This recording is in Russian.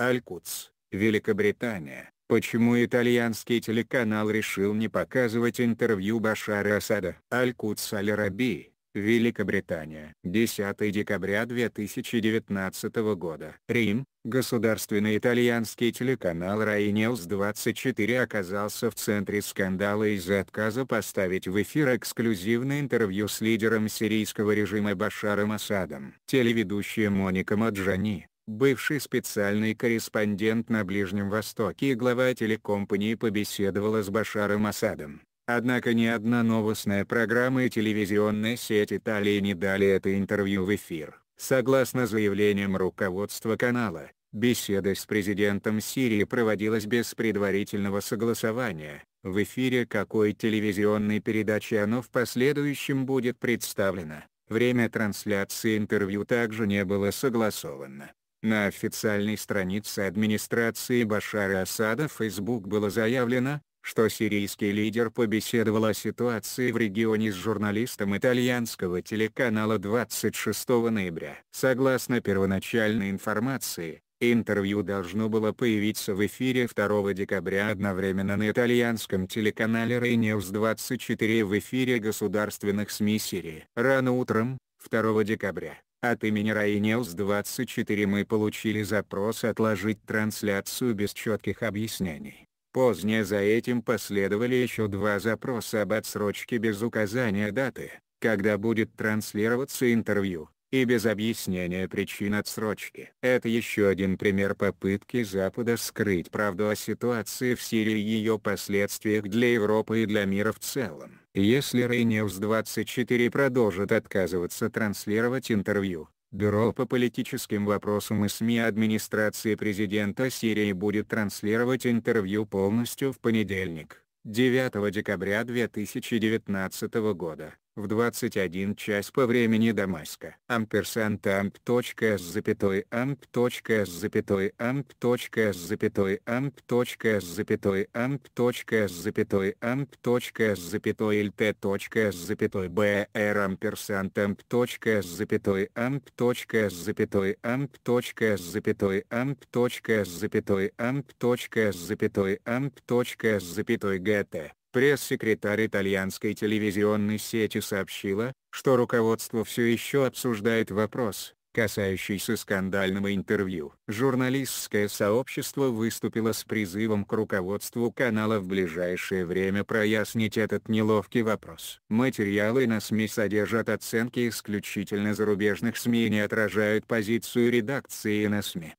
Алькутс, Великобритания. Почему итальянский телеканал решил не показывать интервью Башара Асада? Аль-Кутс Аль-Раби, Великобритания. 10 декабря 2019 года. Рим. Государственный итальянский телеканал Rai News 24 оказался в центре скандала из-за отказа поставить в эфир эксклюзивное интервью с лидером сирийского режима Башаром Асадом. Телеведущая Моника Маджани, бывший специальный корреспондент на Ближнем Востоке и глава телекомпании побеседовала с Башаром Асадом. Однако ни одна новостная программа и телевизионная сеть Италии не дали это интервью в эфир. Согласно заявлениям руководства канала, беседа с президентом Сирии проводилась без предварительного согласования, в эфире какой телевизионной передачи оно в последующем будет представлено. Время трансляции интервью также не было согласовано. На официальной странице администрации Башара Асада в Facebook было заявлено, что сирийский лидер побеседовал о ситуации в регионе с журналистом итальянского телеканала 26 ноября. Согласно первоначальной информации, интервью должно было появиться в эфире 2 декабря одновременно на итальянском телеканале Рейневс 24 в эфире государственных СМИ Сирии. Рано утром, 2 декабря, от имени Райнеус 24 мы получили запрос отложить трансляцию без четких объяснений. Позднее за этим последовали еще два запроса об отсрочке без указания даты, когда будет транслироваться интервью и без объяснения причин отсрочки. Это еще один пример попытки Запада скрыть правду о ситуации в Сирии и ее последствиях для Европы и для мира в целом. Если Рейневс-24 продолжит отказываться транслировать интервью, Бюро по политическим вопросам и СМИ администрации президента Сирии будет транслировать интервью полностью в понедельник, 9 декабря 2019 года в 21 час по времени Дамаска. Амперсант амп точка с запятой амп точка с запятой амп точка с запятой амп точка с запятой амп точка с запятой амп точка с запятой лт точка с запятой бр амперсант амп точка с запятой амп точка с запятой амп точка с запятой амп точка с запятой амп точка с запятой амп точка с запятой гт Пресс-секретарь итальянской телевизионной сети сообщила, что руководство все еще обсуждает вопрос, касающийся скандального интервью. Журналистское сообщество выступило с призывом к руководству канала в ближайшее время прояснить этот неловкий вопрос. Материалы на СМИ содержат оценки исключительно зарубежных СМИ и не отражают позицию редакции на СМИ.